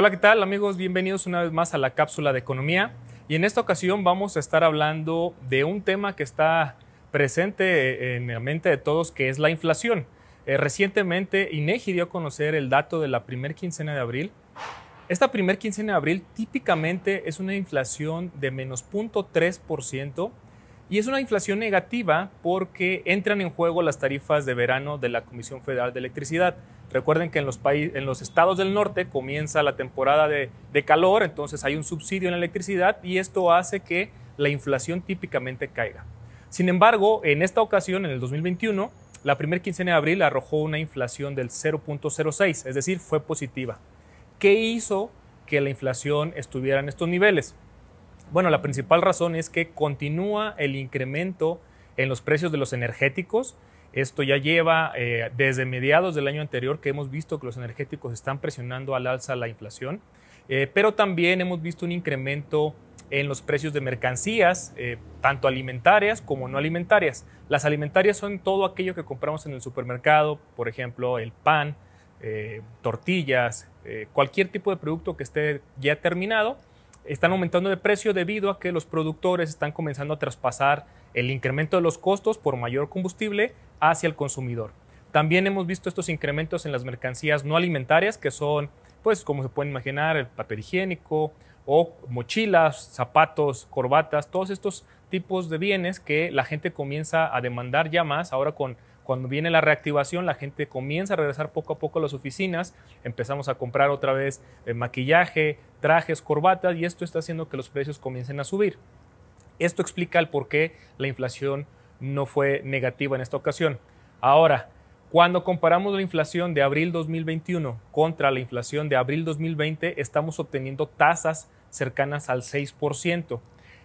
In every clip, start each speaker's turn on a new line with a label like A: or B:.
A: Hola, ¿qué tal amigos? Bienvenidos una vez más a la cápsula de economía. Y en esta ocasión vamos a estar hablando de un tema que está presente eh, en la mente de todos, que es la inflación. Eh, recientemente, INEGI dio a conocer el dato de la primer quincena de abril. Esta primer quincena de abril típicamente es una inflación de menos 0.3%, y es una inflación negativa porque entran en juego las tarifas de verano de la Comisión Federal de Electricidad. Recuerden que en los, en los estados del norte comienza la temporada de, calor, entonces hay un subsidio en la electricidad y esto hace que la inflación típicamente caiga. Sin embargo, en esta ocasión, en el 2021, la primer quincena de abril arrojó una inflación del 0.06, es decir, fue positiva. ¿Qué hizo que la inflación estuviera en estos niveles? Bueno, la principal razón es que continúa el incremento en los precios de los energéticos. Esto ya lleva eh, desde mediados del año anterior que hemos visto que los energéticos están presionando al alza la inflación, eh, pero también hemos visto un incremento en los precios de mercancías, eh, tanto alimentarias como no alimentarias. Las alimentarias son todo aquello que compramos en el supermercado, por ejemplo, el pan, tortillas, cualquier tipo de producto que esté ya terminado están aumentando de precio debido a que los productores están comenzando a traspasar el incremento de los costos por mayor combustible hacia el consumidor. También hemos visto estos incrementos en las mercancías no alimentarias, que son, pues como se pueden imaginar, el papel higiénico o mochilas, zapatos, corbatas, todos estos tipos de bienes que la gente comienza a demandar ya más ahora con cuando viene la reactivación, la gente comienza a regresar poco a poco a las oficinas, empezamos a comprar otra vez eh, maquillaje, trajes, corbatas, y esto está haciendo que los precios comiencen a subir. Esto explica el por qué la inflación no fue negativa en esta ocasión. Ahora, cuando comparamos la inflación de abril 2021 contra la inflación de abril 2020, estamos obteniendo tasas cercanas al 6%.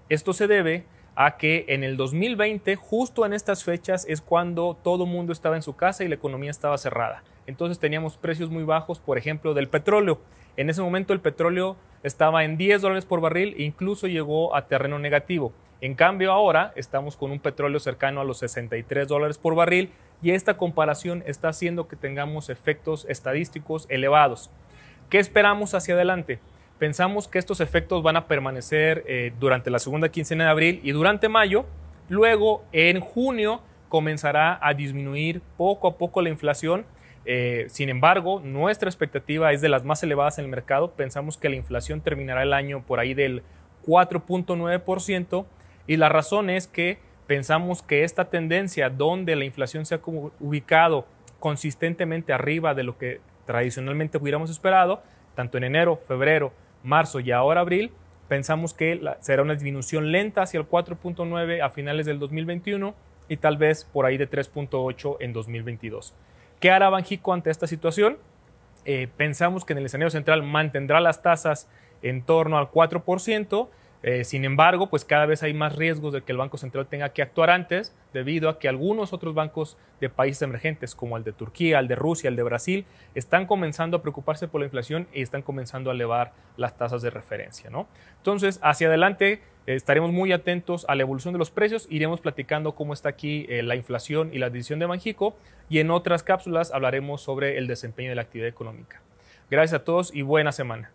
A: Esto se debe a que en el 2020, justo en estas fechas, es cuando todo el mundo estaba en su casa y la economía estaba cerrada. Entonces teníamos precios muy bajos, por ejemplo, del petróleo. En ese momento el petróleo estaba en 10 dólares por barril e incluso llegó a terreno negativo. En cambio ahora estamos con un petróleo cercano a los 63 dólares por barril y esta comparación está haciendo que tengamos efectos estadísticos elevados. ¿Qué esperamos hacia adelante? Pensamos que estos efectos van a permanecer eh, durante la segunda quincena de abril y durante mayo. Luego, en junio, comenzará a disminuir poco a poco la inflación. Eh, sin embargo, nuestra expectativa es de las más elevadas en el mercado. Pensamos que la inflación terminará el año por ahí del 4.9% y la razón es que pensamos que esta tendencia donde la inflación se ha ubicado consistentemente arriba de lo que tradicionalmente hubiéramos esperado, tanto en enero, febrero, marzo y ahora abril, pensamos que será una disminución lenta hacia el 4.9 a finales del 2021 y tal vez por ahí de 3.8 en 2022. ¿Qué hará Banjico ante esta situación? Eh, pensamos que en el escenario central mantendrá las tasas en torno al 4%, eh, sin embargo, pues cada vez hay más riesgos de que el Banco Central tenga que actuar antes, debido a que algunos otros bancos de países emergentes, como el de Turquía, el de Rusia, el de Brasil, están comenzando a preocuparse por la inflación y están comenzando a elevar las tasas de referencia. Entonces, hacia adelante estaremos muy atentos a la evolución de los precios, iremos platicando cómo está aquí eh, la inflación y la decisión de Banxico y en otras cápsulas hablaremos sobre el desempeño de la actividad económica. Gracias a todos y buena semana.